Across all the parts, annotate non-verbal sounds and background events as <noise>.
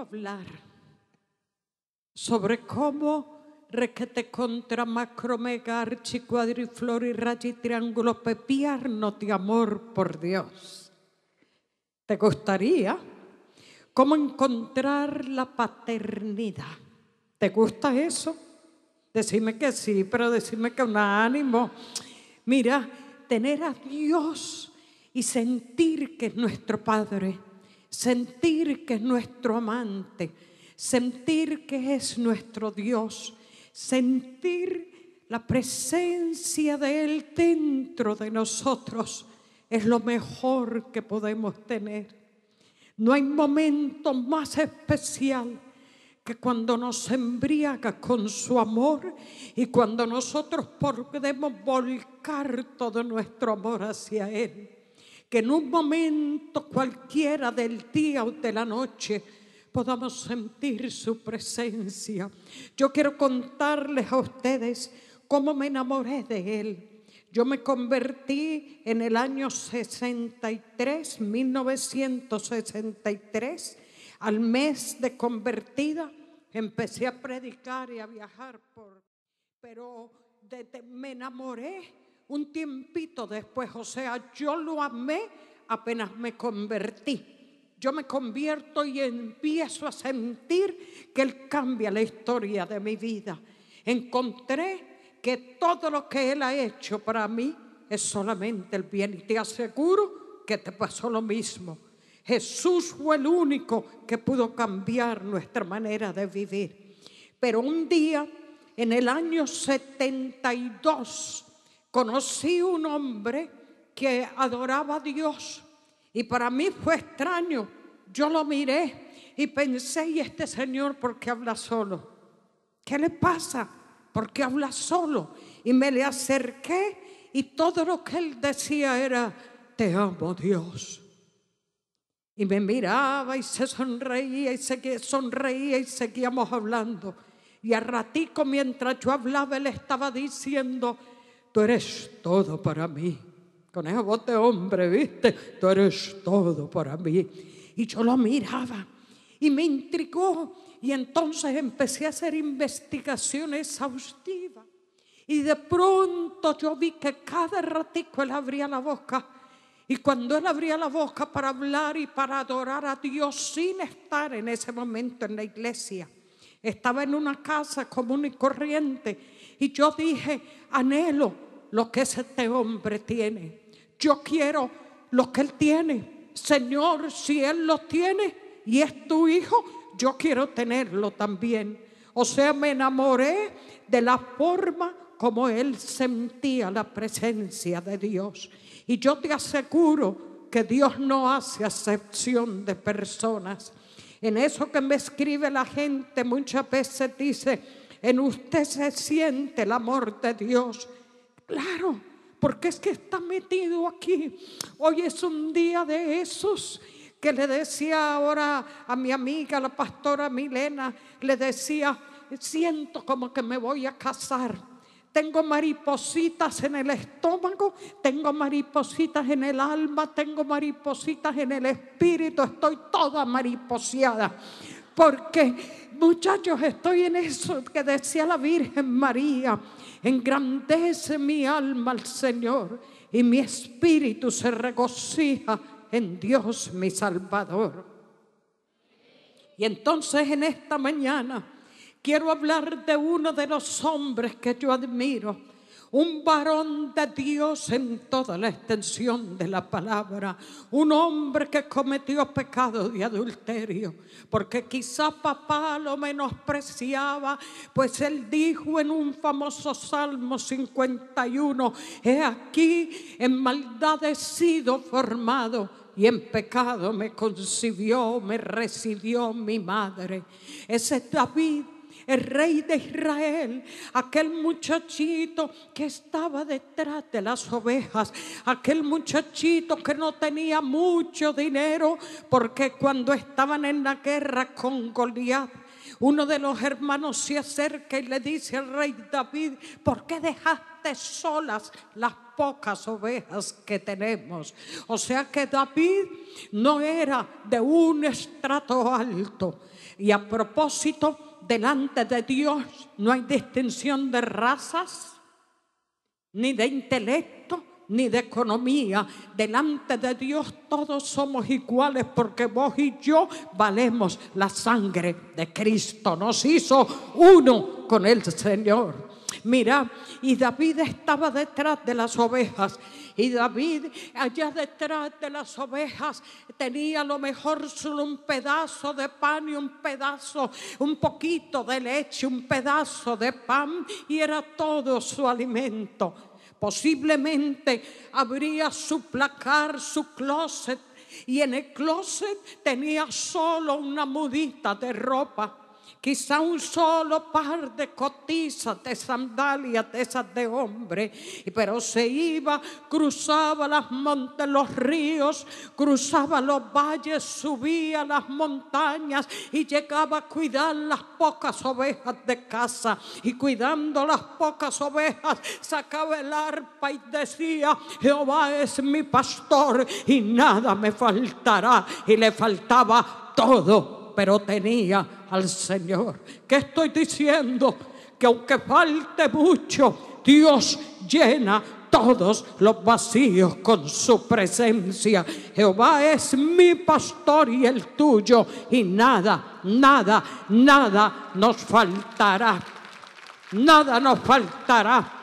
hablar sobre cómo requete contra macromega archi cuadriflor y rayi triángulo pepierno de amor por Dios. ¿Te gustaría? ¿Cómo encontrar la paternidad? ¿Te gusta eso? Decime que sí, pero decime que un ánimo. Mira, tener a Dios y sentir que es nuestro Padre sentir que es nuestro amante, sentir que es nuestro Dios, sentir la presencia de Él dentro de nosotros es lo mejor que podemos tener. No hay momento más especial que cuando nos embriaga con su amor y cuando nosotros podemos volcar todo nuestro amor hacia Él que en un momento cualquiera del día o de la noche podamos sentir su presencia. Yo quiero contarles a ustedes cómo me enamoré de él. Yo me convertí en el año 63, 1963, al mes de convertida. Empecé a predicar y a viajar por... Pero me enamoré un tiempito después, o sea, yo lo amé apenas me convertí. Yo me convierto y empiezo a sentir que Él cambia la historia de mi vida. Encontré que todo lo que Él ha hecho para mí es solamente el bien. Y te aseguro que te pasó lo mismo. Jesús fue el único que pudo cambiar nuestra manera de vivir. Pero un día, en el año 72, conocí un hombre que adoraba a Dios y para mí fue extraño. Yo lo miré y pensé, ¿y este señor por qué habla solo? ¿Qué le pasa? ¿Por qué habla solo? Y me le acerqué y todo lo que él decía era, te amo Dios. Y me miraba y se sonreía y seguía, sonreía y seguíamos hablando. Y a ratico mientras yo hablaba, él estaba diciendo, tú eres todo para mí. Con esa voz de hombre, viste, tú eres todo para mí. Y yo lo miraba y me intrigó y entonces empecé a hacer investigación exhaustiva. Y de pronto yo vi que cada ratico él abría la boca. Y cuando él abría la boca para hablar y para adorar a Dios sin estar en ese momento en la iglesia, estaba en una casa común y corriente y yo dije, anhelo lo que este hombre tiene. Yo quiero lo que él tiene. Señor, si él lo tiene y es tu hijo, yo quiero tenerlo también. O sea, me enamoré de la forma como él sentía la presencia de Dios. Y yo te aseguro que Dios no hace acepción de personas. En eso que me escribe la gente muchas veces dice, en usted se siente el amor de Dios. Claro, porque es que está metido aquí. Hoy es un día de esos que le decía ahora a mi amiga, la pastora Milena, le decía, siento como que me voy a casar tengo maripositas en el estómago, tengo maripositas en el alma, tengo maripositas en el espíritu, estoy toda mariposeada. Porque Muchachos, estoy en eso que decía la Virgen María. Engrandece mi alma al Señor y mi espíritu se regocija en Dios mi Salvador. Y entonces en esta mañana quiero hablar de uno de los hombres que yo admiro un varón de Dios en toda la extensión de la palabra, un hombre que cometió pecado de adulterio, porque quizá papá lo menospreciaba, pues él dijo en un famoso Salmo 51, he aquí, en maldad he sido formado y en pecado me concibió, me recibió mi madre. Ese David el rey de Israel, aquel muchachito que estaba detrás de las ovejas, aquel muchachito que no tenía mucho dinero, porque cuando estaban en la guerra con Goliat, uno de los hermanos se acerca y le dice al rey David, ¿por qué dejaste solas las pocas ovejas que tenemos? O sea que David no era de un estrato alto. Y a propósito, delante de Dios no hay distinción de razas, ni de intelecto, ni de economía. Delante de Dios todos somos iguales porque vos y yo valemos la sangre de Cristo. Nos hizo uno con el Señor. Mira, y David estaba detrás de las ovejas. Y David, allá detrás de las ovejas, tenía a lo mejor solo un pedazo de pan y un pedazo, un poquito de leche, un pedazo de pan, y era todo su alimento. Posiblemente abría su placar, su closet, y en el closet tenía solo una mudita de ropa quizá un solo par de cotizas, de sandalias, de esas de hombre, pero se iba, cruzaba las montes, los ríos, cruzaba los valles, subía las montañas y llegaba a cuidar las pocas ovejas de casa y cuidando las pocas ovejas sacaba el arpa y decía, Jehová es mi pastor y nada me faltará y le faltaba todo pero tenía al Señor. ¿Qué estoy diciendo? Que aunque falte mucho, Dios llena todos los vacíos con su presencia. Jehová es mi pastor y el tuyo, y nada, nada, nada nos faltará. Nada nos faltará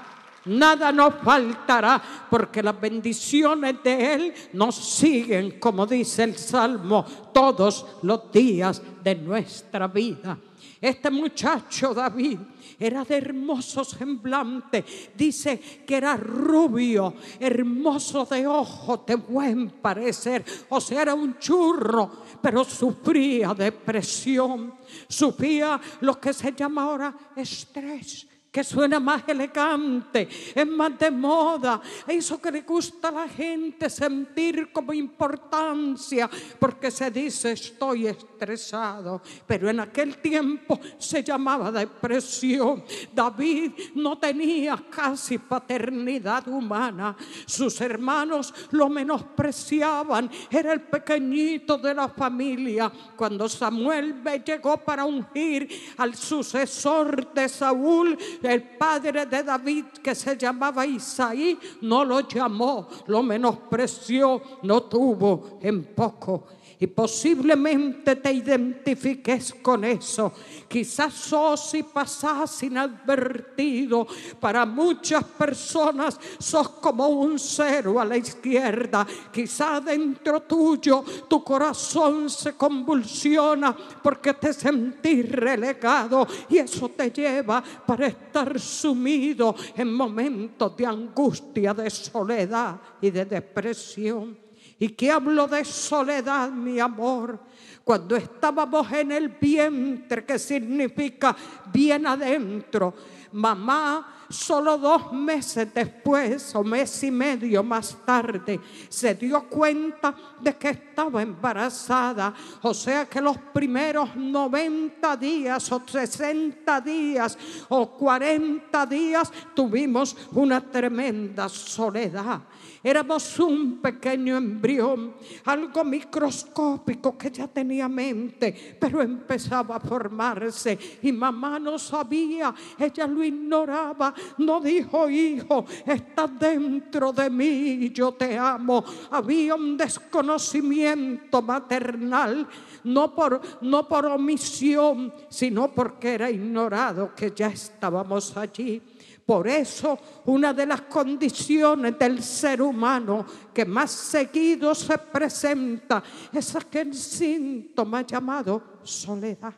nada nos faltará, porque las bendiciones de Él nos siguen, como dice el Salmo, todos los días de nuestra vida. Este muchacho David era de hermoso semblante. Dice que era rubio, hermoso de ojo, de buen parecer. O sea, era un churro, pero sufría depresión, sufría lo que se llama ahora estrés que suena más elegante, es más de moda, eso que le gusta a la gente sentir como importancia, porque se dice estoy estresado, pero en aquel tiempo se llamaba depresión. David no tenía casi paternidad humana, sus hermanos lo menospreciaban, era el pequeñito de la familia. Cuando Samuel llegó para ungir al sucesor de Saúl, el padre de David, que se llamaba Isaí, no lo llamó, lo menospreció, no tuvo en poco y posiblemente te identifiques con eso. Quizás sos y pasás inadvertido. Para muchas personas sos como un cero a la izquierda. Quizás dentro tuyo tu corazón se convulsiona porque te sentís relegado y eso te lleva para estar sumido en momentos de angustia, de soledad y de depresión. ¿Y qué hablo de soledad, mi amor? Cuando estábamos en el vientre, que significa bien adentro, mamá solo dos meses después o mes y medio más tarde se dio cuenta de que estaba embarazada. O sea que los primeros 90 días o 60 días o 40 días tuvimos una tremenda soledad. Éramos un pequeño embrión, algo microscópico que ya tenía mente, pero empezaba a formarse. Y mamá no sabía, ella lo ignoraba, no dijo, hijo, estás dentro de mí, yo te amo. Había un desconocimiento maternal, no por, no por omisión, sino porque era ignorado que ya estábamos allí. Por eso una de las condiciones del ser humano que más seguido se presenta es aquel síntoma llamado soledad.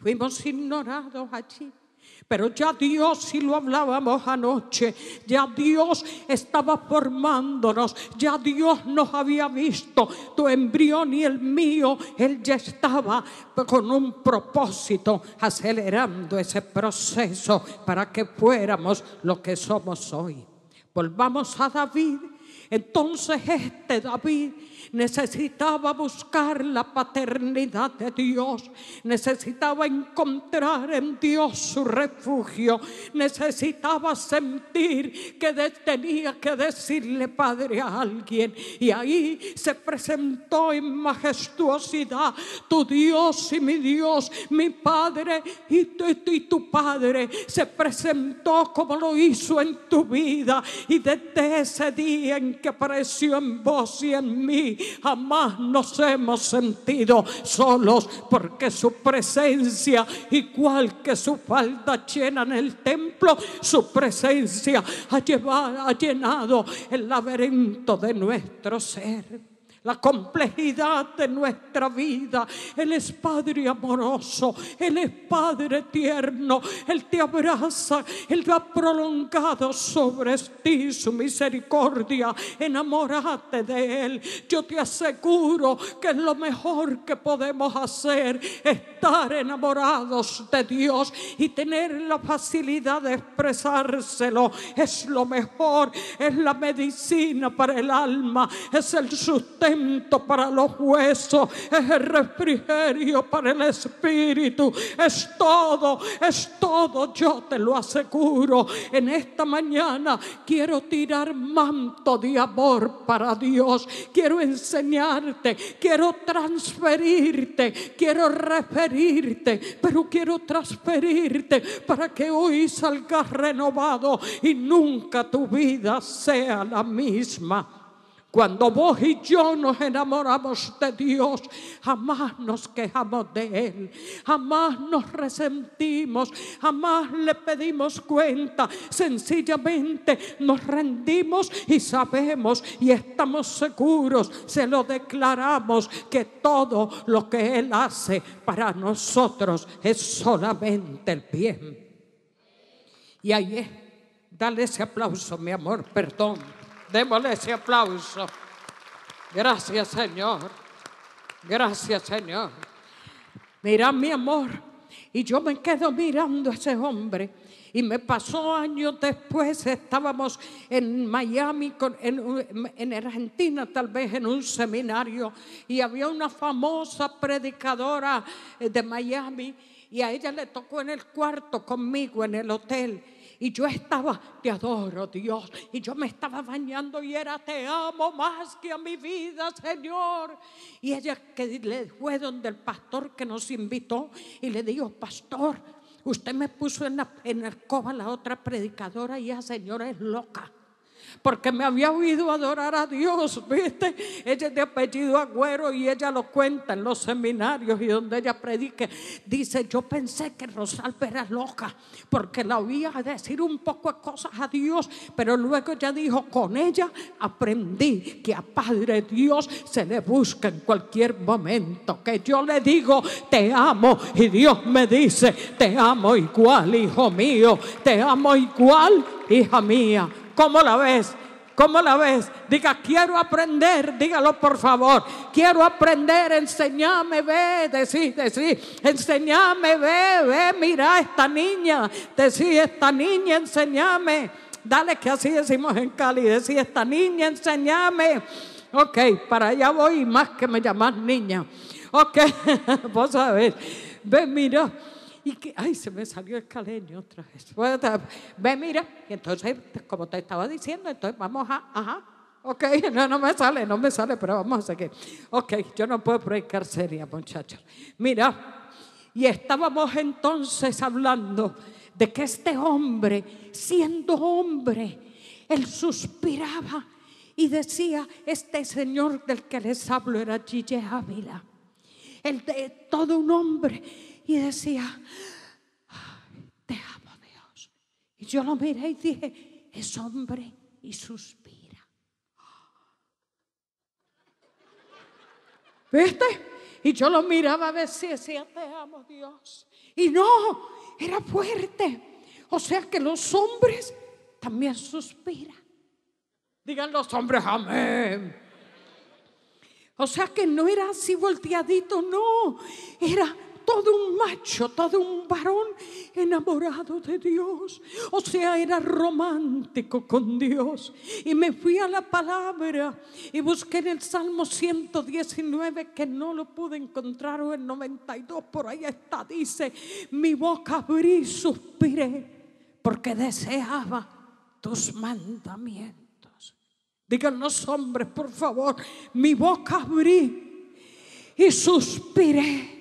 Fuimos ignorados allí pero ya Dios, si lo hablábamos anoche, ya Dios estaba formándonos, ya Dios nos había visto, tu embrión y el mío, Él ya estaba con un propósito acelerando ese proceso para que fuéramos lo que somos hoy. Volvamos a David. Entonces este David necesitaba buscar la paternidad de Dios, necesitaba encontrar en Dios su refugio, necesitaba sentir que tenía que decirle Padre a alguien. Y ahí se presentó en majestuosidad tu Dios y mi Dios, mi Padre y tu, y tu Padre. Se presentó como lo hizo en tu vida y desde ese día en que apareció en vos y en mí, Jamás nos hemos sentido solos porque su presencia, igual que su falda en el templo, su presencia ha, llevado, ha llenado el laberinto de nuestro ser la complejidad de nuestra vida. Él es Padre amoroso, Él es Padre tierno, Él te abraza, Él ha prolongado sobre ti su misericordia. Enamórate de Él. Yo te aseguro que es lo mejor que podemos hacer, estar enamorados de Dios y tener la facilidad de expresárselo. Es lo mejor, es la medicina para el alma, es el sustento para los huesos, es el refrigerio para el espíritu, es todo, es todo, yo te lo aseguro. En esta mañana quiero tirar manto de amor para Dios, quiero enseñarte, quiero transferirte, quiero referirte, pero quiero transferirte para que hoy salgas renovado y nunca tu vida sea la misma. Cuando vos y yo nos enamoramos de Dios, jamás nos quejamos de Él, jamás nos resentimos, jamás le pedimos cuenta, sencillamente nos rendimos y sabemos y estamos seguros, se lo declaramos que todo lo que Él hace para nosotros es solamente el bien. Y ahí es, dale ese aplauso, mi amor, perdón. Démosle ese aplauso. Gracias, Señor. Gracias, Señor. Mira, mi amor. Y yo me quedo mirando a ese hombre. Y me pasó años después, estábamos en Miami, en, Argentina tal vez, en un seminario, y había una famosa predicadora eh, de Miami, y a ella le tocó en el cuarto conmigo, en el hotel. Y yo estaba, te adoro Dios. Y yo me estaba bañando y era, te amo más que a mi vida, Señor. Y ella que le fue donde el pastor que nos invitó y le dijo, pastor, usted me puso en la, en la escoba la otra predicadora y esa señora es loca porque me había oído adorar a Dios, ¿viste? Ella es de apellido Agüero y ella lo cuenta en los seminarios y donde ella predique. Dice, yo pensé que Rosalba era loca, porque la oía decir un poco de cosas a Dios, pero luego ella dijo, con ella aprendí que a Padre Dios se le busca en cualquier momento, que yo le digo, te amo, y Dios me dice, te amo igual, hijo mío, te amo igual, hija mía. ¿Cómo la ves? ¿Cómo la ves? Diga, quiero aprender, dígalo por favor. Quiero aprender, enséñame, ve, decí, decí, enseñame, ve, ve, mira esta niña, decí, esta niña, enseñame. Dale que así decimos en Cali, decí, esta niña, enseñame. Ok, para allá voy más que me llamas niña. Ok, <laughs> vos sabés, ve, mira y que, ay, se me salió el caleño otra vez. ve, mira, y entonces, como te estaba diciendo, entonces vamos a, ajá, ok, <laughs> no, no me sale, no me sale, pero vamos a seguir. Ok, yo no puedo predicar seria, muchachos. Mira, y estábamos entonces hablando de que este hombre, siendo hombre, él suspiraba y decía, este señor del que les hablo era Gille Ávila, el de todo un hombre y decía, te amo Dios. Y yo lo miré y dije, es hombre y suspira. ¿Viste? Y yo lo miraba a ver si decía, te amo Dios. Y no, era fuerte. O sea que los hombres también suspiran. Digan los hombres, amén. O sea que no era así volteadito, no. Era todo un macho, todo un varón enamorado de Dios. O sea, era romántico con Dios. Y me fui a la palabra y busqué en el Salmo 119 que no lo pude encontrar o el 92, por ahí está, dice, mi boca abrí, suspiré, porque deseaba tus mandamientos. díganos los hombres, por favor, mi boca abrí y suspiré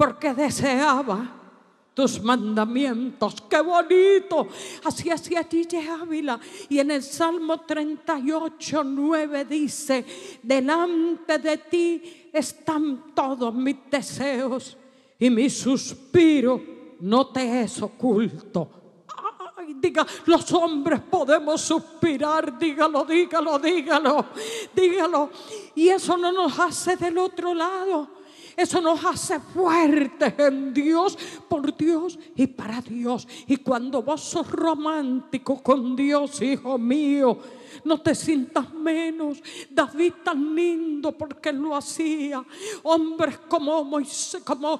porque deseaba tus mandamientos. ¡Qué bonito! Así ti llega Ávila. Y en el Salmo 38, 9 dice, delante de ti están todos mis deseos y mi suspiro no te es oculto. Ay, diga, los hombres podemos suspirar, dígalo, dígalo, dígalo, dígalo. Y eso no nos hace del otro lado eso nos hace fuertes en Dios, por Dios y para Dios. Y cuando vos sos romántico con Dios, hijo mío, no te sientas menos. David tan lindo porque lo hacía. Hombres como Moisés, como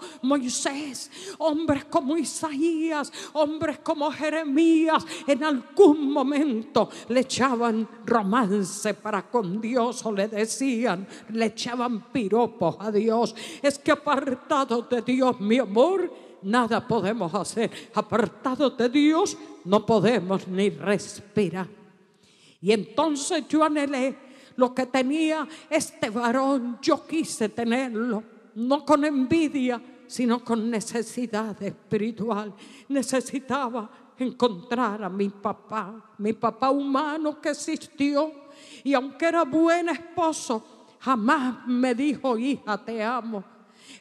hombres como Isaías, hombres como Jeremías, en algún momento le echaban romance para con Dios o le decían, le echaban piropos a Dios. Es que apartado de Dios, mi amor, nada podemos hacer. Apartado de Dios, no podemos ni respirar. Y entonces yo anhelé lo que tenía este varón, yo quise tenerlo, no con envidia, sino con necesidad espiritual. Necesitaba encontrar a mi papá, mi papá humano que existió. Y aunque era buen esposo, jamás me dijo, hija, te amo.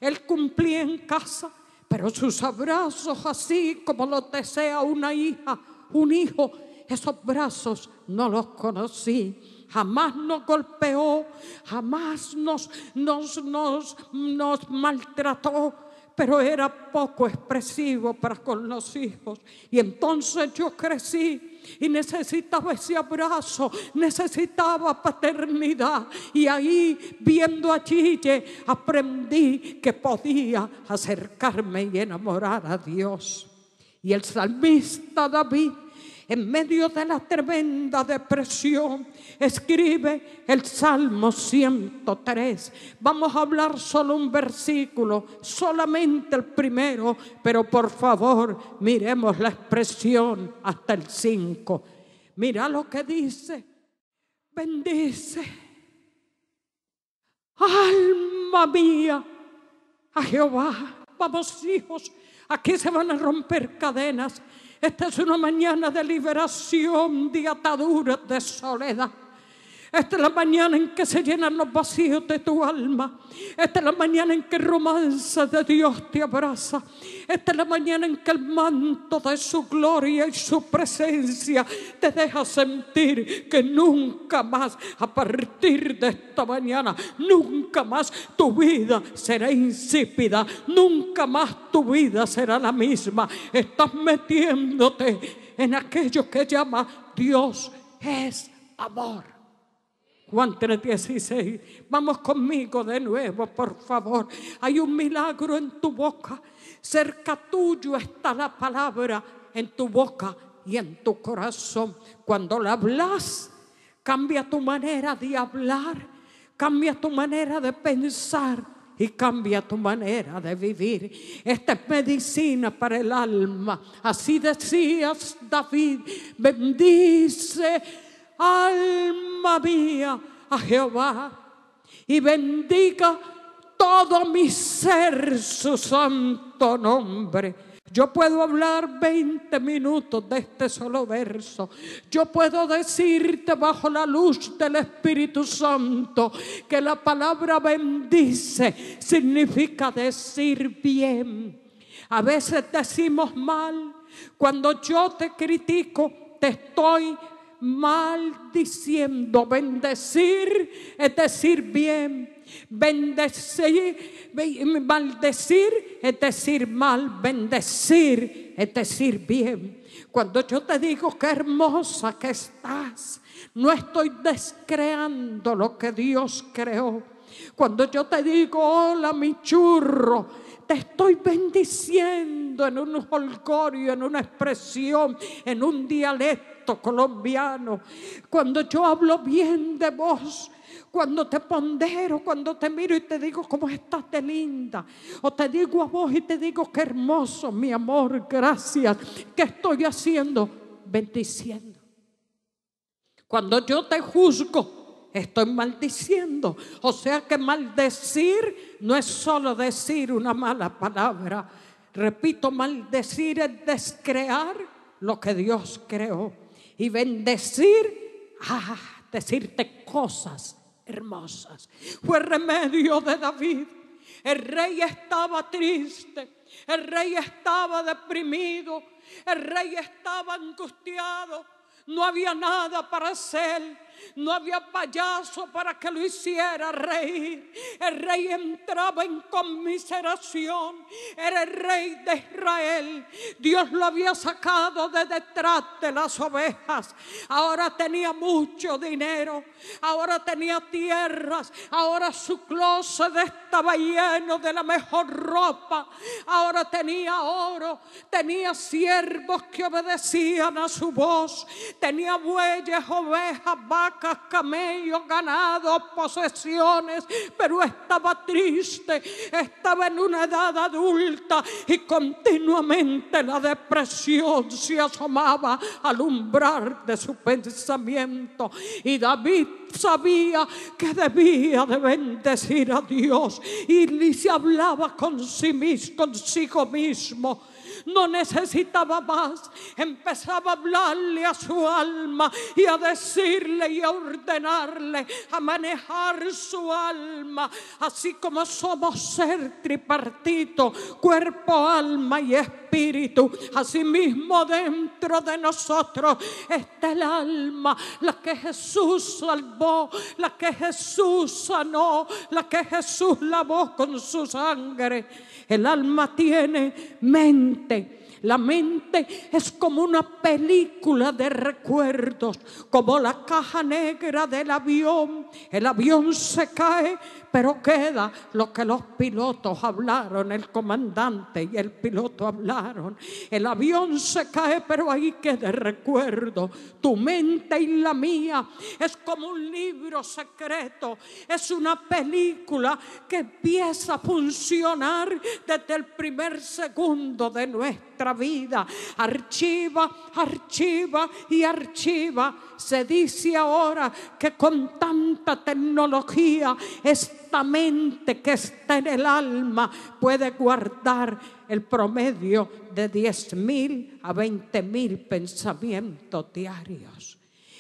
Él cumplía en casa, pero sus abrazos, así como lo desea una hija, un hijo, esos brazos no los conocí jamás nos golpeó, jamás nos, nos, nos, maltrató, pero era poco expresivo para con los hijos. Y entonces yo crecí y necesitaba ese abrazo, necesitaba paternidad. Y ahí, viendo a Chille, aprendí que podía acercarme y enamorar a Dios. Y el salmista David en medio de la tremenda depresión, escribe el Salmo 103. Vamos a hablar solo un versículo, solamente el primero, pero por favor miremos la expresión hasta el 5. Mira lo que dice, bendice, alma mía, a Jehová. Vamos hijos, aquí se van a romper cadenas esta es una mañana de liberación de ataduras de soledad. Esta es la mañana en que se llenan los vacíos de tu alma. Esta es la mañana en que el romance de Dios te abraza. Esta es la mañana en que el manto de su gloria y su presencia te deja sentir que nunca más, a partir de esta mañana, nunca más tu vida será insípida. Nunca más tu vida será la misma. Estás metiéndote en aquello que llama Dios es amor. Juan 3:16, vamos conmigo de nuevo, por favor. Hay un milagro en tu boca. Cerca tuyo está la palabra en tu boca y en tu corazón. Cuando la hablas, cambia tu manera de hablar, cambia tu manera de pensar y cambia tu manera de vivir. Esta es medicina para el alma. Así decías David, bendice alma mía, a Jehová y bendiga todo mi ser su santo nombre. Yo puedo hablar 20 minutos de este solo verso. Yo puedo decirte bajo la luz del Espíritu Santo que la palabra bendice significa decir bien. A veces decimos mal. Cuando yo te critico, te estoy maldiciendo. Bendecir es decir bien. Bendecir, maldecir es decir mal. Bendecir es decir bien. Cuando yo te digo qué hermosa que estás, no estoy descreando lo que Dios creó. Cuando yo te digo, hola mi churro, te estoy bendiciendo en un holgorio, en una expresión, en un dialecto colombiano. Cuando yo hablo bien de vos, cuando te pondero, cuando te miro y te digo cómo estás de linda, o te digo a vos y te digo qué hermoso, mi amor, gracias, que estoy haciendo? Bendiciendo. Cuando yo te juzgo, estoy maldiciendo. O sea que maldecir no es solo decir una mala palabra. Repito, maldecir es descrear lo que Dios creó y bendecir, ah, decirte cosas hermosas. Fue remedio de David. El rey estaba triste, el rey estaba deprimido, el rey estaba angustiado, no había nada para hacer. No había payaso para que lo hiciera rey. El rey entraba en conmiseración. Era el rey de Israel. Dios lo había sacado de detrás de las ovejas. Ahora tenía mucho dinero. Ahora tenía tierras. Ahora su closet estaba lleno de la mejor ropa. Ahora tenía oro. Tenía siervos que obedecían a su voz. Tenía bueyes, ovejas, vacas vacas, ganado, posesiones, pero estaba triste, estaba en una edad adulta y continuamente la depresión se asomaba al umbral de su pensamiento. Y David sabía que debía de bendecir a Dios y ni se hablaba con sí mismo, consigo mismo no necesitaba más. Empezaba a hablarle a su alma y a decirle y a ordenarle, a manejar su alma, así como somos ser tripartito, cuerpo, alma y espíritu. Asimismo dentro de nosotros está el alma, la que Jesús salvó, la que Jesús sanó, la que Jesús lavó con su sangre. El alma tiene mente la mente es como una película de recuerdos, como la caja negra del avión. El avión se cae, pero queda lo que los pilotos hablaron, el comandante y el piloto hablaron. El avión se cae, pero ahí queda recuerdo. Tu mente y la mía es como un libro secreto, es una película que empieza a funcionar desde el primer segundo de nuestra vida. Archiva, archiva y archiva. Se dice ahora que con tanta tecnología es esta mente que está en el alma puede guardar el promedio de 10.000 mil a 20 mil pensamientos diarios.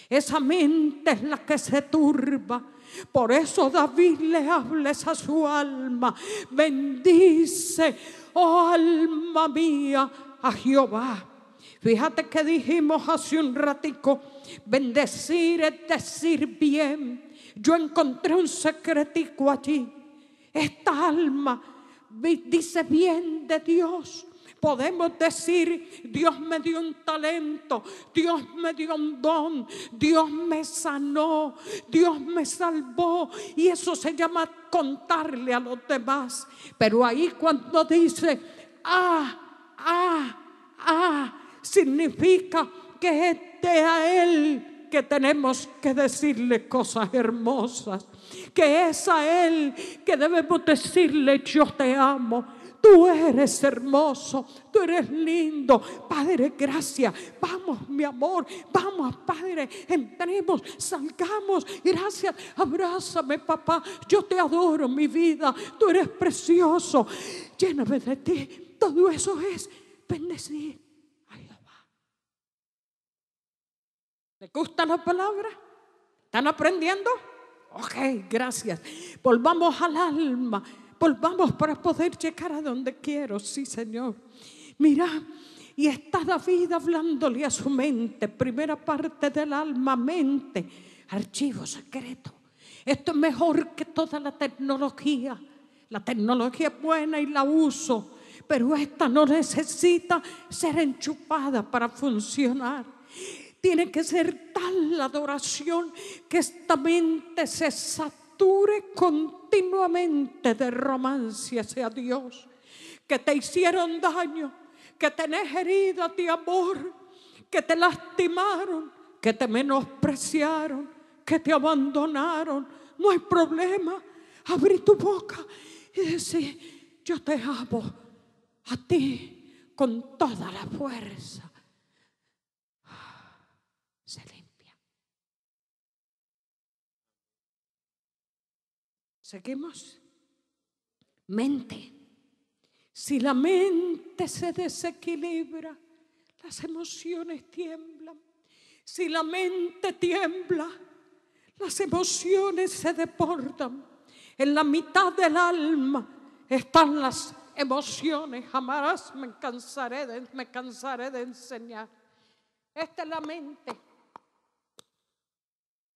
Esa mente es la que se turba. Por eso David le habla a su alma. Bendice, oh alma mía, a Jehová. Fíjate que dijimos hace un ratico, bendecir es decir bien, yo encontré un secretico allí. Esta alma dice bien de Dios. Podemos decir, Dios me dio un talento, Dios me dio un don, Dios me sanó, Dios me salvó. Y eso se llama contarle a los demás. Pero ahí cuando dice, ah, ah, ah, significa que es de a Él que tenemos que decirle cosas hermosas, que es a Él que debemos decirle yo te amo. Tú eres hermoso, tú eres lindo. Padre, gracias. Vamos, mi amor, vamos, Padre, entremos, salgamos. Gracias, abrázame, papá. Yo te adoro, mi vida. Tú eres precioso. Lléname de ti. Todo eso es bendecir. ¿Te gustan las palabras? ¿Están aprendiendo? Ok, gracias. Volvamos al alma. Volvamos para poder llegar a donde quiero. Sí, Señor. Mira, y está David hablándole a su mente, primera parte del alma, mente, archivo secreto. Esto es mejor que toda la tecnología. La tecnología es buena y la uso, pero esta no necesita ser enchupada para funcionar. Tiene que ser tal la adoración que esta mente se sature continuamente de romance hacia Dios. Que te hicieron daño, que tenés herida ti amor, que te lastimaron, que te menospreciaron, que te abandonaron. No hay problema. Abrí tu boca y decir, yo te amo a ti con toda la fuerza Seguimos. Mente. Si la mente se desequilibra, las emociones tiemblan. Si la mente tiembla, las emociones se deportan. En la mitad del alma están las emociones. jamás me cansaré de, me cansaré de enseñar. Esta es la mente.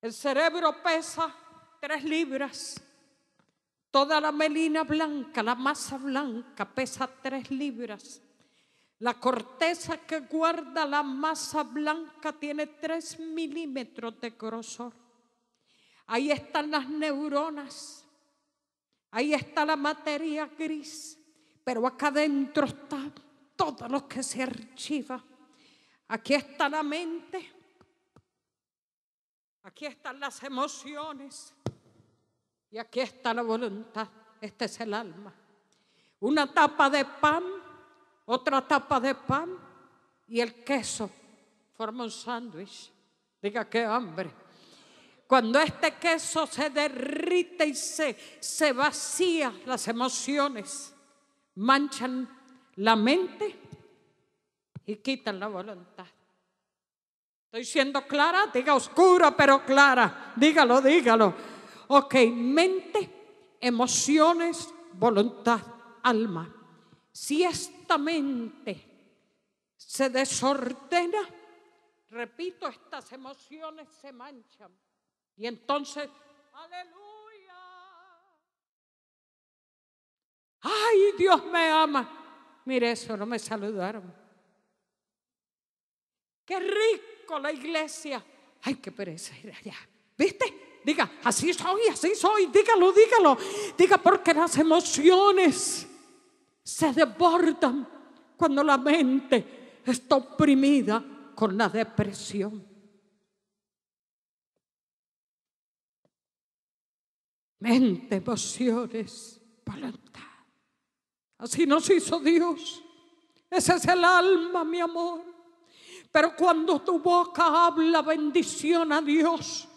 El cerebro pesa tres libras. Toda la melina blanca, la masa blanca, pesa tres libras. La corteza que guarda la masa blanca tiene tres milímetros de grosor. Ahí están las neuronas. Ahí está la materia gris. Pero acá adentro está todo lo que se archiva. Aquí está la mente. Aquí están las emociones. Y aquí está la voluntad, este es el alma. Una tapa de pan, otra tapa de pan y el queso forma un sándwich. Diga qué hambre. Cuando este queso se derrite y se, se vacía, las emociones manchan la mente y quitan la voluntad. Estoy siendo clara, diga oscura pero clara, dígalo, dígalo. Ok, mente, emociones, voluntad, alma. Si esta mente se desordena, repito, estas emociones se manchan. Y entonces, aleluya. Ay, Dios me ama. Mire eso, no me saludaron. Qué rico la iglesia. Ay, qué pereza ir allá. ¿Viste? Diga, así soy, así soy. Dígalo, dígalo. Diga porque las emociones se desbordan cuando la mente está oprimida con la depresión. Mente, emociones, voluntad. Así nos hizo Dios. Ese es el alma, mi amor. Pero cuando tu boca habla bendición a Dios,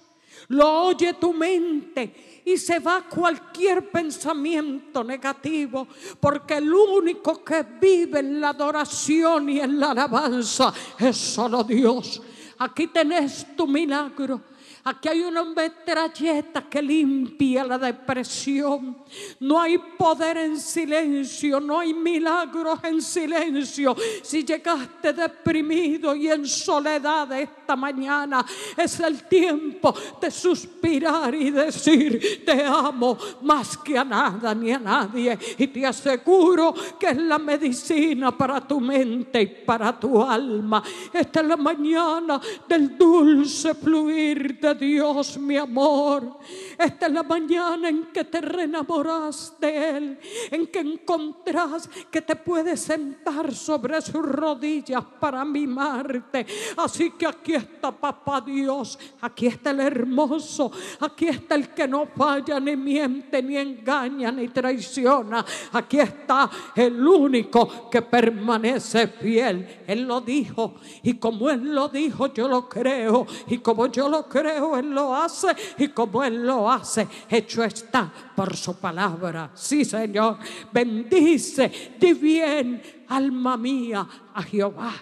lo oye tu mente y se va cualquier pensamiento negativo, porque el único que vive en la adoración y en la alabanza es solo Dios. Aquí tenés tu milagro. Aquí hay una metralleta que limpia la depresión. No hay poder en silencio, no hay milagros en silencio. Si llegaste deprimido y en soledad, esta mañana es el tiempo de suspirar y decir, te amo más que a nada ni a nadie. Y te aseguro que es la medicina para tu mente y para tu alma. Esta es la mañana del dulce fluir de Dios, mi amor. Esta es la mañana en que te reenamoras de Él, en que encontrás que te puedes sentar sobre sus rodillas para mimarte. Así que aquí está papá Dios, aquí está el hermoso, aquí está el que no falla, ni miente, ni engaña, ni traiciona. Aquí está el único que permanece fiel. Él lo dijo y como Él lo dijo, yo lo creo y como yo lo creo, Él lo hace y como Él lo hace hace, hecho está por su palabra. Sí, Señor, bendice, di bien, alma mía, a Jehová.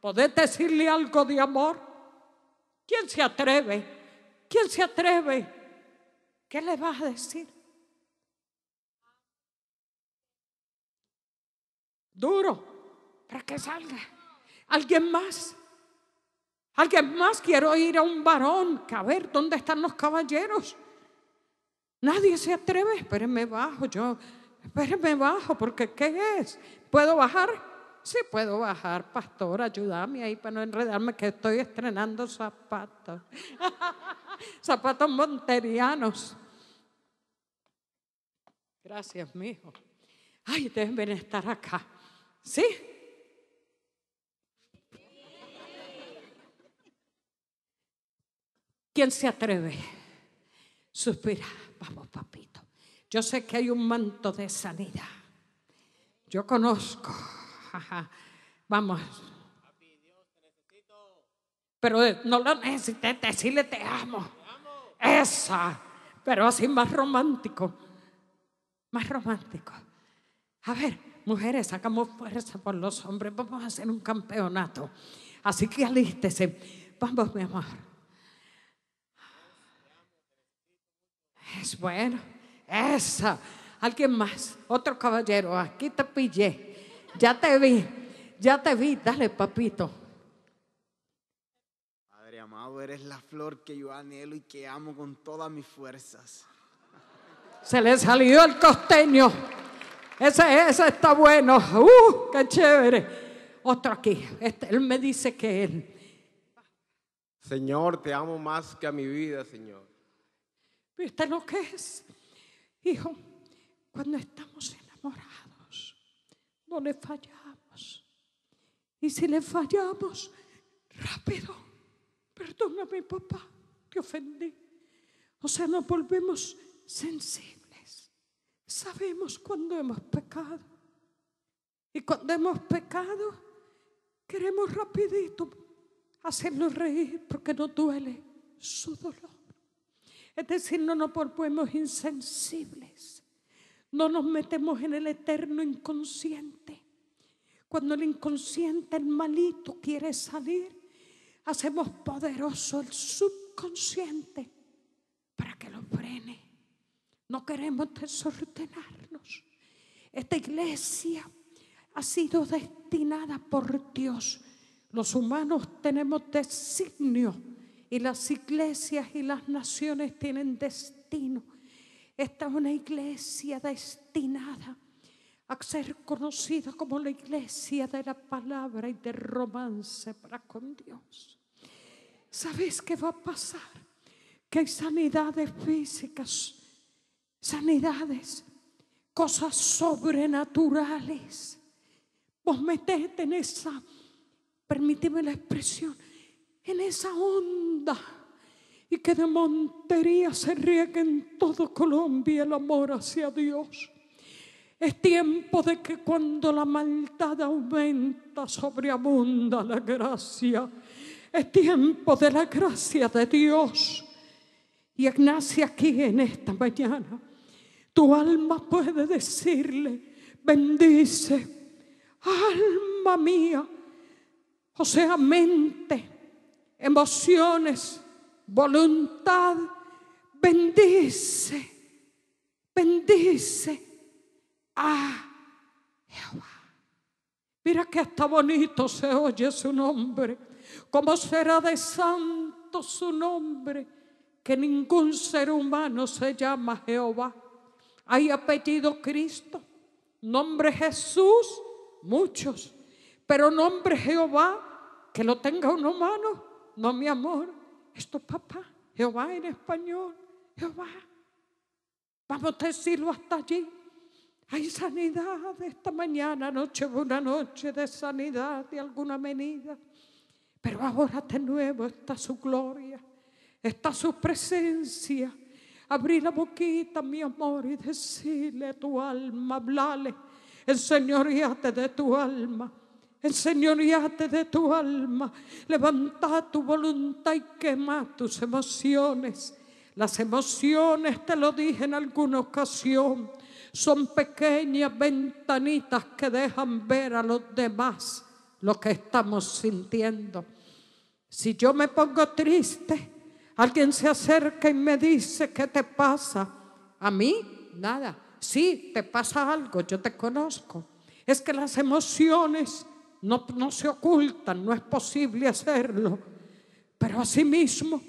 ¿Podés decirle algo de amor? ¿Quién se atreve? ¿Quién se atreve? ¿Qué le vas a decir? Duro, para que salga. ¿Alguien más? ¿Alguien más? Quiero ir a un varón. a ver, ¿dónde están los caballeros? Nadie se atreve, espérenme bajo, yo, espérenme bajo, porque ¿qué es? ¿Puedo bajar? Sí, puedo bajar, pastor, ayúdame ahí para no enredarme, que estoy estrenando zapatos, <laughs> zapatos monterianos. Gracias, mijo. Ay, deben estar acá. ¿Sí? ¿Quién se atreve? Suspira. Vamos, papito. Yo sé que hay un manto de sanidad. Yo conozco. Vamos. Pero eh, no lo necesité decirle te amo. Esa. Pero así más romántico. Más romántico. A ver, mujeres, sacamos fuerza por los hombres. Vamos a hacer un campeonato. Así que alístese. Vamos, mi amor. Es bueno. Esa. Alguien más. Otro caballero. Aquí te pillé. Ya te vi. Ya te vi. Dale, papito. Padre amado, eres la flor que yo anhelo y que amo con todas mis fuerzas. Se le salió el costeño. Ese, ese está bueno. ¡Uh! ¡Qué chévere! Otro aquí. Este, él me dice que él. Señor, te amo más que a mi vida, Señor. ¿Viste lo que es? Hijo, cuando estamos enamorados, no le fallamos. Y si le fallamos, rápido, perdóname papá, que ofendí. O sea, nos volvemos sensibles. Sabemos cuando hemos pecado. Y cuando hemos pecado, queremos rapidito hacerlo reír porque no duele su dolor. Es decir, no nos volvemos insensibles. No nos metemos en el eterno inconsciente. Cuando el inconsciente, el malito, quiere salir, hacemos poderoso el subconsciente para que lo frene. No queremos desordenarnos. Esta iglesia ha sido destinada por Dios. Los humanos tenemos designio y las iglesias y las naciones tienen destino. Esta es una iglesia destinada a ser conocida como la iglesia de la palabra y de romance para con Dios. ¿Sabes qué va a pasar? Que hay sanidades físicas, sanidades, cosas sobrenaturales. Vos metete en esa, permíteme la expresión, en esa onda y que de Montería se riegue en todo Colombia el amor hacia Dios. Es tiempo de que cuando la maldad aumenta, sobreabunda la gracia. Es tiempo de la gracia de Dios. Y Ignacia aquí en esta mañana, tu alma puede decirle, bendice, alma mía, o sea, mente emociones, voluntad. Bendice, bendice a Jehová. Mira que hasta bonito se oye su nombre. Como será de santo su nombre? Que ningún ser humano se llama Jehová. Hay apellido Cristo, nombre Jesús, muchos, pero nombre Jehová, que lo tenga un humano, no mi amor, esto papá, Jehová en español, Jehová. Vamos a decirlo hasta allí. Hay sanidad esta mañana, noche, una noche de sanidad de alguna medida. Pero ahora de nuevo está su gloria, está su presencia. Abrí la boquita, mi amor, y decirle tu alma, hablale, enseñoríate de tu alma enseñoreate de tu alma, levanta tu voluntad y quema tus emociones. Las emociones, te lo dije en alguna ocasión, son pequeñas ventanitas que dejan ver a los demás lo que estamos sintiendo. Si yo me pongo triste, alguien se acerca y me dice, ¿qué te pasa? A mí, nada. Sí, te pasa algo, yo te conozco. Es que las emociones no, se ocultan, no es posible hacerlo. Pero asimismo,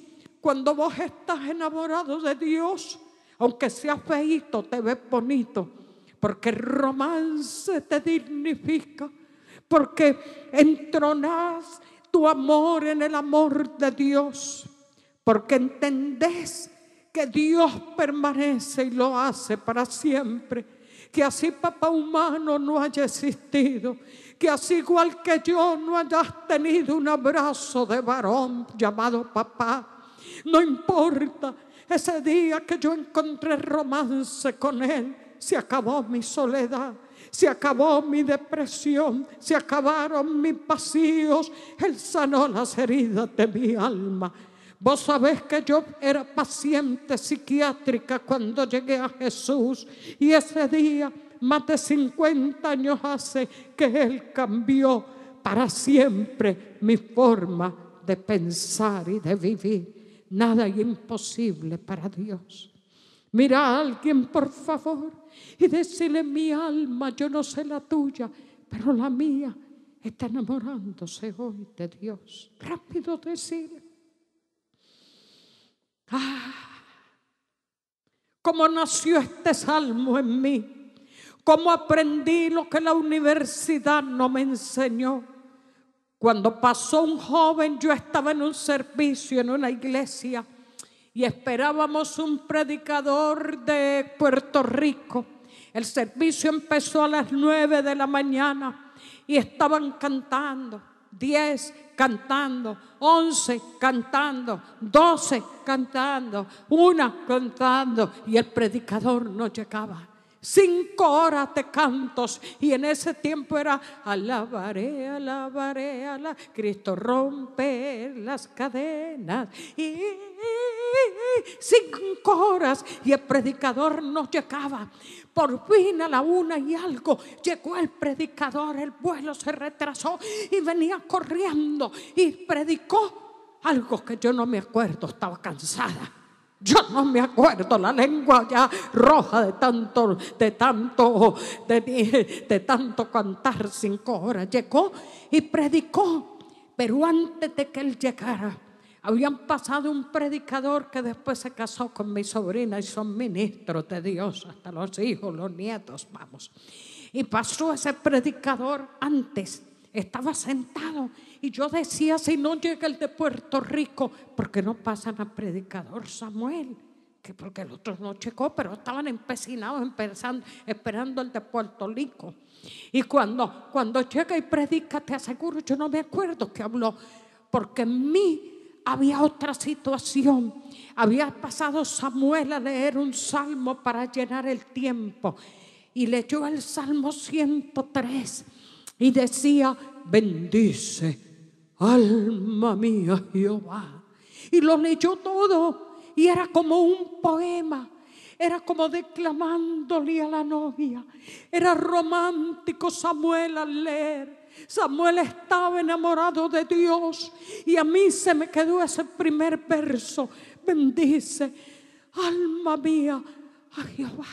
cuando vos estás enamorado de Dios, aunque sea feíto, te ves bonito, porque el romance te dignifica, porque entronás tu amor en el amor de Dios, porque entendés que Dios permanece y lo hace para siempre, que así papá humano no haya existido, que así igual que yo no hayas tenido un abrazo de varón llamado papá, no importa, ese día que yo encontré romance con él, se acabó mi soledad se acabó mi depresión, se acabaron mis vacíos, Él sanó las heridas de mi alma. Vos sabés que yo era paciente psiquiátrica cuando llegué a Jesús y ese día más de 50 años hace que Él cambió para siempre mi forma de pensar y de vivir. Nada es imposible para Dios. Mira a alguien, por favor, y decirle mi alma, yo no sé la tuya, pero la mía está enamorándose hoy de Dios. Rápido decir. Ah, cómo nació este salmo en mí cómo aprendí lo que la universidad no me enseñó. Cuando pasó un joven, yo estaba en un servicio en una iglesia y esperábamos un predicador de Puerto Rico. El servicio empezó a las nueve de la mañana y estaban cantando, diez cantando, once cantando, doce cantando, una cantando y el predicador no llegaba. Cinco horas de cantos. Y en ese tiempo era alabaré, alabaré, la Cristo rompe las cadenas. Y cinco horas. Y el predicador no llegaba. Por fin a la una y algo llegó el predicador. El vuelo se retrasó y venía corriendo y predicó algo que yo no me acuerdo. Estaba cansada. Yo no me acuerdo, la lengua ya roja de tanto, de tanto, de, tanto cantar cinco horas. Llegó y predicó, pero antes de que él llegara, habían pasado un predicador que después se casó con mi sobrina y son ministros de Dios, hasta los hijos, los nietos, vamos. Y pasó ese predicador antes estaba sentado y yo decía, si no llega el de Puerto Rico, ¿por qué no pasan al predicador Samuel? Que porque el otro no checó, pero estaban empecinados empezando, esperando el de Puerto Rico. Y cuando, cuando llega y predica, te aseguro, yo no me acuerdo que habló, porque en mí había otra situación. Había pasado Samuel a leer un salmo para llenar el tiempo y leyó el Salmo 103 y decía, bendice, alma mía Jehová. Y lo leyó todo y era como un poema. Era como declamándole a la novia. Era romántico Samuel al leer. Samuel estaba enamorado de Dios y a mí se me quedó ese primer verso. Bendice, alma mía, a Jehová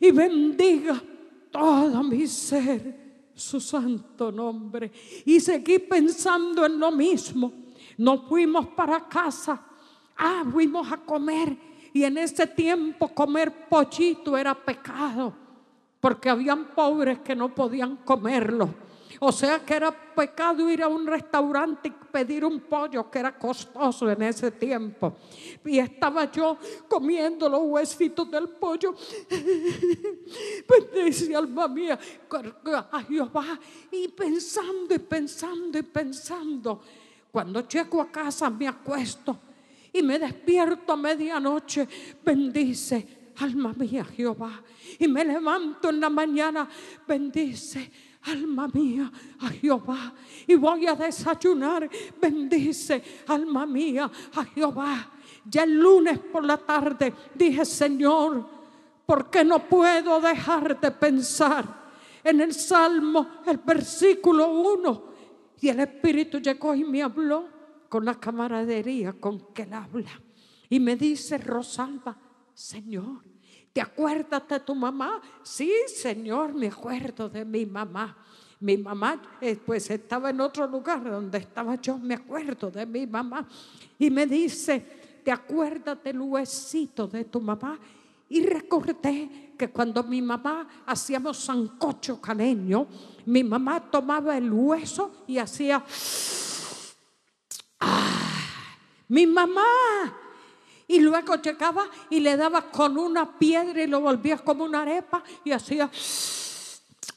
y bendiga todo mi ser su santo nombre. Y seguí pensando en lo mismo. Nos fuimos para casa. Ah, fuimos a comer. Y en ese tiempo comer pochito era pecado. Porque habían pobres que no podían comerlo. O sea que era pecado ir a un restaurante y pedir un pollo, que era costoso en ese tiempo. Y estaba yo comiendo los huesitos del pollo. <laughs> Bendice alma mía a Jehová. Y pensando y pensando y pensando. Cuando llego a casa me acuesto y me despierto a medianoche. Bendice alma mía Jehová. Y me levanto en la mañana. Bendice alma mía, a Jehová. Y voy a desayunar. Bendice, alma mía, a Jehová. Ya el lunes por la tarde dije, Señor, porque no puedo dejar de pensar en el Salmo, el versículo 1. Y el Espíritu llegó y me habló con la camaradería con que él habla. Y me dice, Rosalba, Señor, ¿Te acuerdas de tu mamá? Sí, Señor, me acuerdo de mi mamá. Mi mamá eh, pues estaba en otro lugar donde estaba yo, me acuerdo de mi mamá. Y me dice, ¿te acuerdas del huesito de tu mamá? Y recordé que cuando mi mamá hacíamos sancocho caneño, mi mamá tomaba el hueso y hacía... ¡ah! Mi mamá y luego llegaba y le daba con una piedra y lo volvía como una arepa y hacía...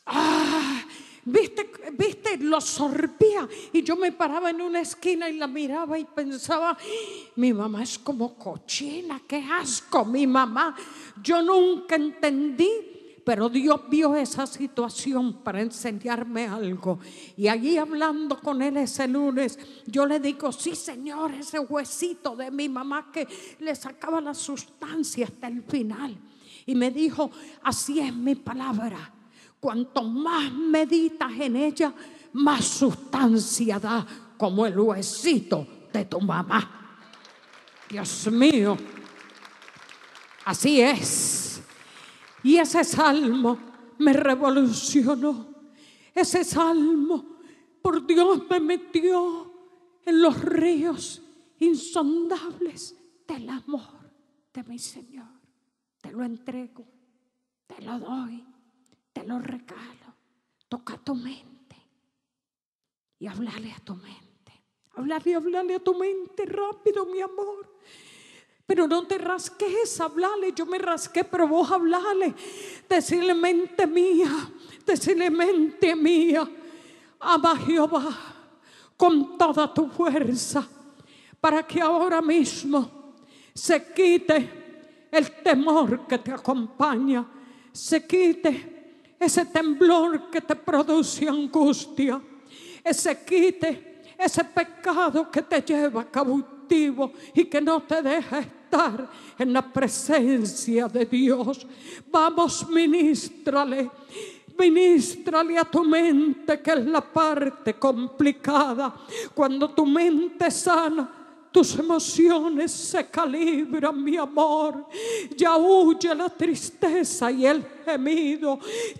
¡ah! ¿Viste, viste, lo sorbía y yo me paraba en una esquina y la miraba y pensaba, mi mamá es como cochina, qué asco, mi mamá. Yo nunca entendí pero Dios vio esa situación para enseñarme algo. Y allí hablando con él ese lunes, yo le digo, sí Señor, ese huesito de mi mamá que le sacaba la sustancia hasta el final. Y me dijo, así es mi palabra. Cuanto más meditas en ella, más sustancia da, como el huesito de tu mamá. Dios mío, así es. Y ese salmo me revolucionó. Ese salmo, por Dios, me metió en los ríos insondables del amor de mi Señor. Te lo entrego, te lo doy, te lo regalo. Toca tu mente y hablarle a tu mente. Háblale, háblale a tu mente rápido, mi amor. Pero no te rasques, hablale. Yo me rasqué, pero vos hablale. Decirle mente mía, decirle mente mía. Ama Jehová con toda tu fuerza para que ahora mismo se quite el temor que te acompaña, se quite ese temblor que te produce angustia, se quite ese pecado que te lleva a cabo y que no te deja estar en la presencia de Dios. Vamos, ministrale. Ministrale a tu mente, que es la parte complicada. Cuando tu mente sana, tus emociones se calibran, mi amor. Ya huye la tristeza y el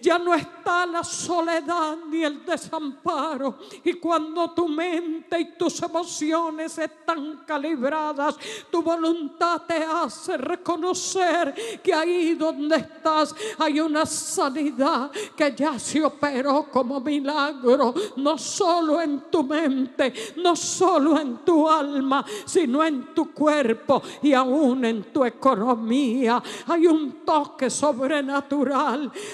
ya no está la soledad ni el desamparo. Y cuando tu mente y tus emociones están calibradas, tu voluntad te hace reconocer que ahí donde estás hay una sanidad que ya se operó como milagro, no solo en tu mente, no solo en tu alma, sino en tu cuerpo y aún en tu economía. Hay un toque sobrenatural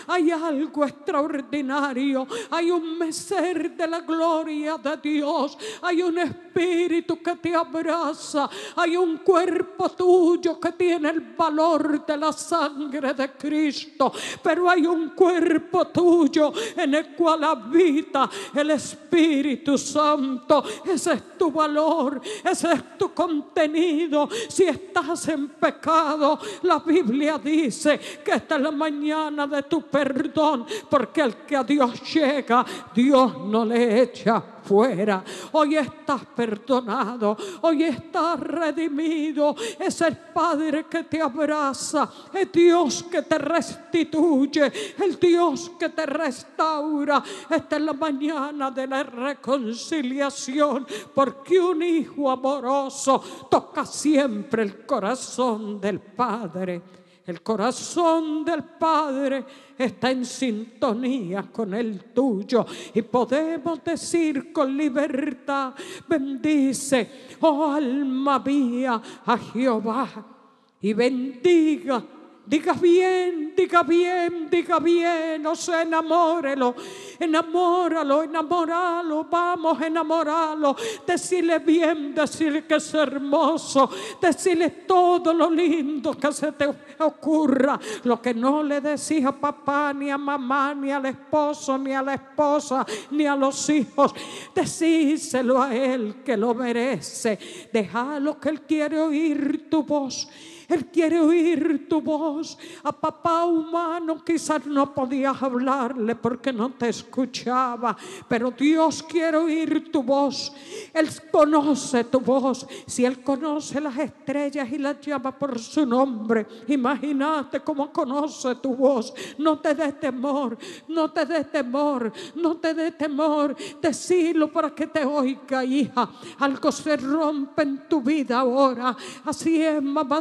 hay algo extraordinario, hay un meser de la gloria de Dios, hay un espíritu que te abraza, hay un cuerpo tuyo que tiene el valor de la sangre de Cristo, pero hay un cuerpo tuyo en el cual habita el Espíritu Santo. Ese es tu valor, ese es tu contenido. Si estás en pecado, la Biblia dice que esta la mañana de tu perdón, porque el que a Dios llega, Dios no le echa fuera. Hoy estás perdonado, hoy estás redimido. Es el Padre que te abraza, es Dios que te restituye, el Dios que te restaura. Esta es la mañana de la reconciliación, porque un hijo amoroso toca siempre el corazón del Padre. El corazón del Padre está en sintonía con el tuyo y podemos decir con libertad, bendice, oh alma mía, a Jehová y bendiga Diga bien, diga bien, diga bien, o sea, enamórelo, enamóralo, enamóralo, vamos, enamóralo, decirle bien, decirle que es hermoso, Decile todo lo lindo que se te ocurra, lo que no le decís a papá, ni a mamá, ni al esposo, ni a la esposa, ni a los hijos, decíselo a él que lo merece, lo que él quiere oír tu voz él quiere oír tu voz. A papá humano quizás no podías hablarle porque no te escuchaba, pero Dios quiere oír tu voz. Él conoce tu voz. Si Él conoce las estrellas y las llama por su nombre, imagínate cómo conoce tu voz. No te des temor, no te des temor, no te des temor. Decilo para que te oiga, hija. Algo se rompe en tu vida ahora. Así es, mamá,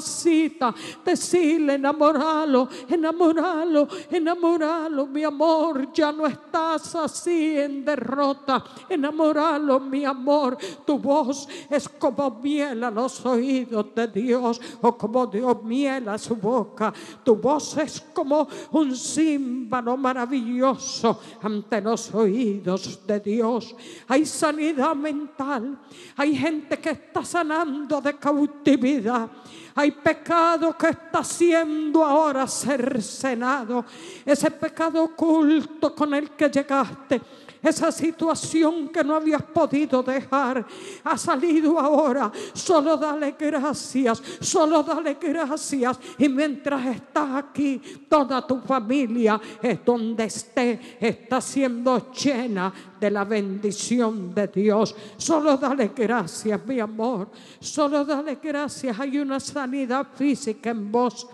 Decirle, enamoralo, enamoralo, enamoralo, mi amor. Ya no estás así en derrota. Enamoralo, mi amor. Tu voz es como miel a los oídos de Dios o como Dios miel a su boca. Tu voz es como un símbolo maravilloso ante los oídos de Dios. Hay sanidad mental. Hay gente que está sanando de cautividad. Hay pecado que está siendo ahora cenado Ese pecado oculto con el que llegaste esa situación que no habías podido dejar ha salido ahora. Solo dale gracias, solo dale gracias. Y mientras estás aquí, toda tu familia es donde esté, está siendo llena de la bendición de Dios. Solo dale gracias, mi amor. Solo dale gracias. Hay una sanidad física en vos.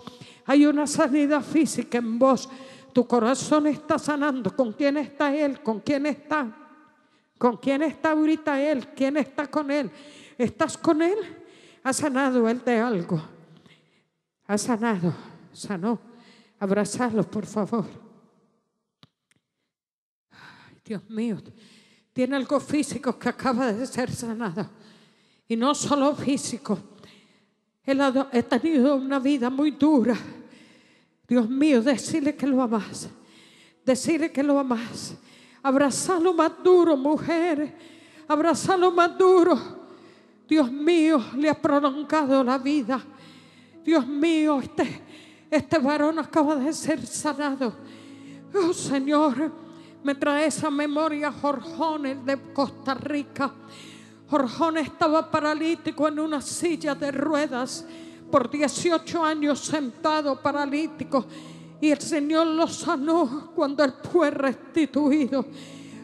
Hay una sanidad física en vos. Tu corazón está sanando. ¿Con quién está Él? ¿Con quién está? ¿Con quién está ahorita Él? ¿Quién está con Él? ¿Estás con Él? Ha sanado Él de algo. Ha sanado, sanó. Abrazarlo, por favor. Dios mío, tiene algo físico que acaba de ser sanado. Y no solo físico. Él ha tenido una vida muy dura Dios mío, decirle que lo amas. Decirle que lo amas. Abrazalo más duro, mujer. Abrazalo más duro. Dios mío, le ha prolongado la vida. Dios mío, este, este varón acaba de ser sanado. Oh Señor, me trae esa memoria Jorjón, el de Costa Rica. Jorjón estaba paralítico en una silla de ruedas por 18 años sentado paralítico y el Señor lo sanó cuando él fue restituido.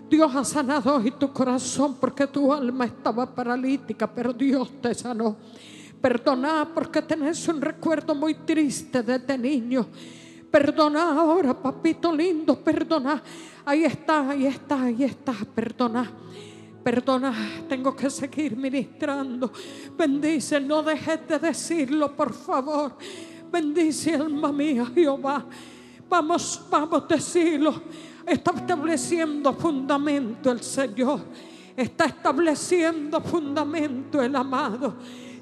Dios ha sanado hoy tu corazón porque tu alma estaba paralítica, pero Dios te sanó. Perdona porque tenés un recuerdo muy triste de este niño. Perdona ahora, papito lindo, perdona. Ahí está, ahí está, ahí está, perdona. Perdona, tengo que seguir ministrando. Bendice, no dejes de decirlo, por favor. Bendice, alma mía, Jehová. Vamos, vamos, decirlo. Está estableciendo fundamento el Señor. Está estableciendo fundamento el amado.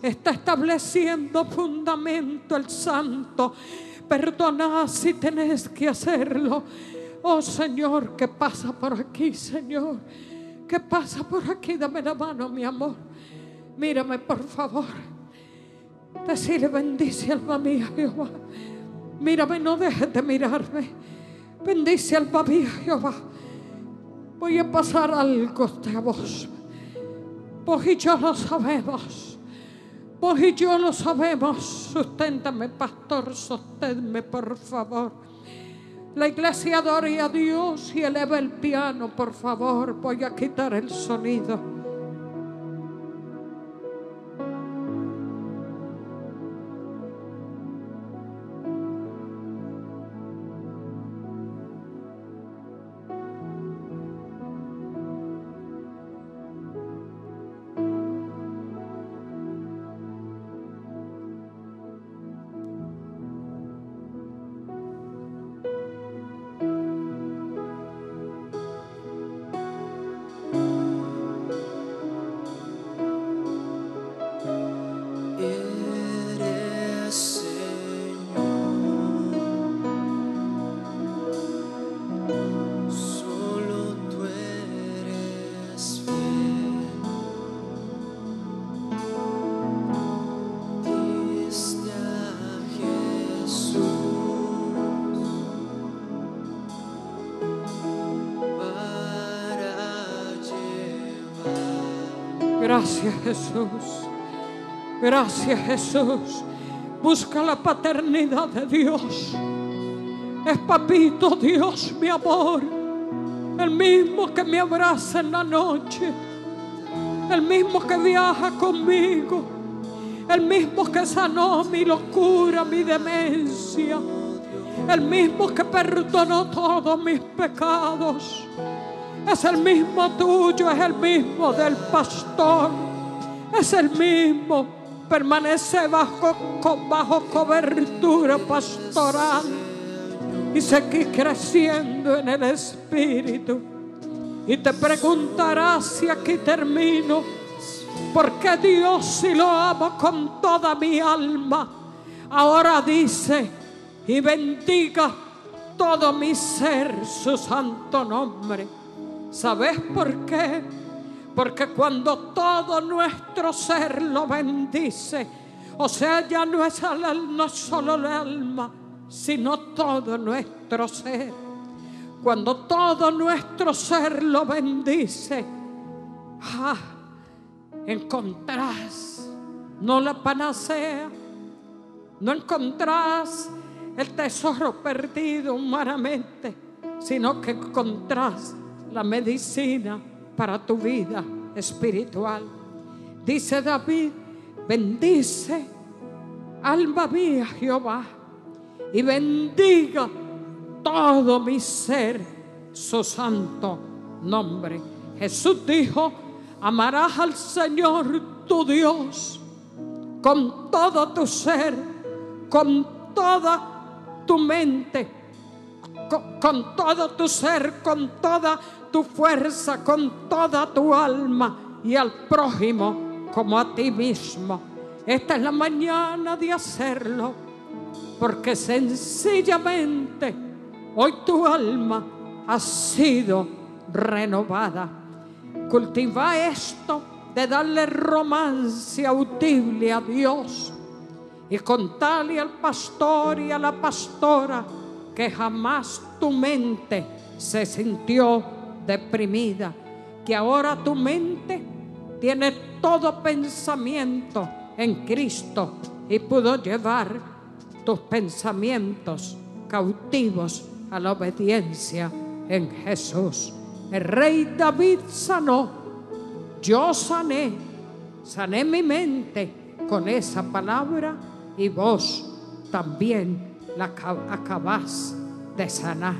Está estableciendo fundamento el santo. Perdona si tenés que hacerlo. Oh Señor, que pasa por aquí, Señor. ¿Qué pasa por aquí, dame la mano, mi amor. Mírame, por favor. Decirle, bendice alma mía, Jehová. Mírame, no dejes de mirarme. Bendice alma mía, Jehová. Voy a pasar algo de vos. Vos y yo lo sabemos. Vos y yo lo sabemos. Susténtame, pastor, sosténme, por favor. La iglesia adore a Dios y eleva el piano, por favor. Voy a quitar el sonido. Gracias Jesús. Gracias Jesús. Busca la paternidad de Dios. Es papito Dios, mi amor. El mismo que me abraza en la noche. El mismo que viaja conmigo. El mismo que sanó mi locura, mi demencia. El mismo que perdonó todos mis pecados es el mismo tuyo, es el mismo del pastor, es el mismo. Permanece bajo, cobertura pastoral y seguir creciendo en el Espíritu. Y te preguntarás si aquí termino, porque Dios si lo amo con toda mi alma, ahora dice y bendiga todo mi ser su santo nombre. ¿Sabes por qué? Porque cuando todo nuestro ser lo bendice, o sea, ya no es, el, no solo el alma, sino todo nuestro ser. Cuando todo nuestro ser lo bendice, ah, encontrás no la panacea, no encontrás el tesoro perdido humanamente, sino que encontrás la medicina para tu vida espiritual. Dice David, bendice alma mía Jehová y bendiga todo mi ser su santo nombre. Jesús dijo, amarás al Señor tu Dios con todo tu ser, con toda tu mente, con, todo tu ser, con toda tu fuerza, con toda tu alma y al prójimo como a ti mismo. Esta es la mañana de hacerlo, porque sencillamente hoy tu alma ha sido renovada. Cultiva esto de darle romance audible a Dios y contarle al pastor y a la pastora que jamás tu mente se sintió deprimida, que ahora tu mente tiene todo pensamiento en Cristo y pudo llevar tus pensamientos cautivos a la obediencia en Jesús. El rey David sanó, yo sané, sané mi mente con esa palabra y vos también la acabás de sanar.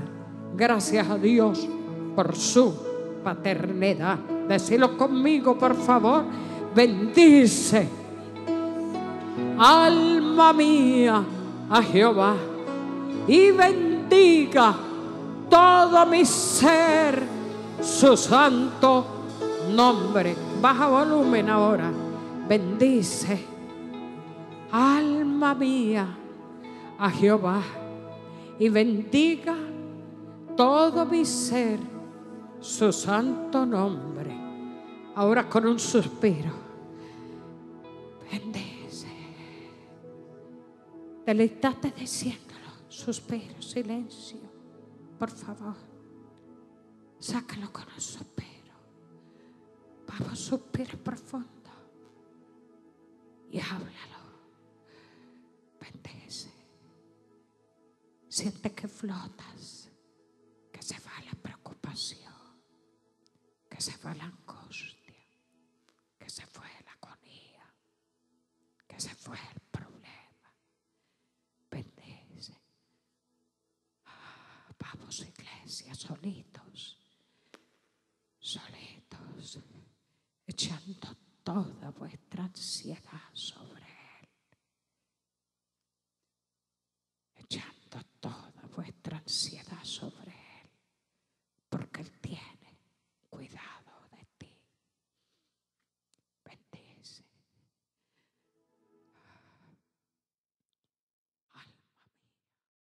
Gracias a Dios por su paternidad. Decilo conmigo, por favor. Bendice, alma mía, a Jehová y bendiga todo mi ser su santo nombre. Baja volumen ahora. Bendice, alma mía, a Jehová y bendiga todo mi ser su santo nombre. Ahora con un suspiro. Bendice. Deleítate diciéndolo. Suspiro, silencio. Por favor. Sácalo con un suspiro. Vamos, suspiro profundo. Y háblalo. Bendice. Siente que flotas. Que se va la preocupación se fue la angustia, que se fue la agonía, que se fue el problema. Bendice. Ah, vamos iglesia, solitos, solitos, echando toda vuestra ansiedad sobre Él, echando toda vuestra ansiedad sobre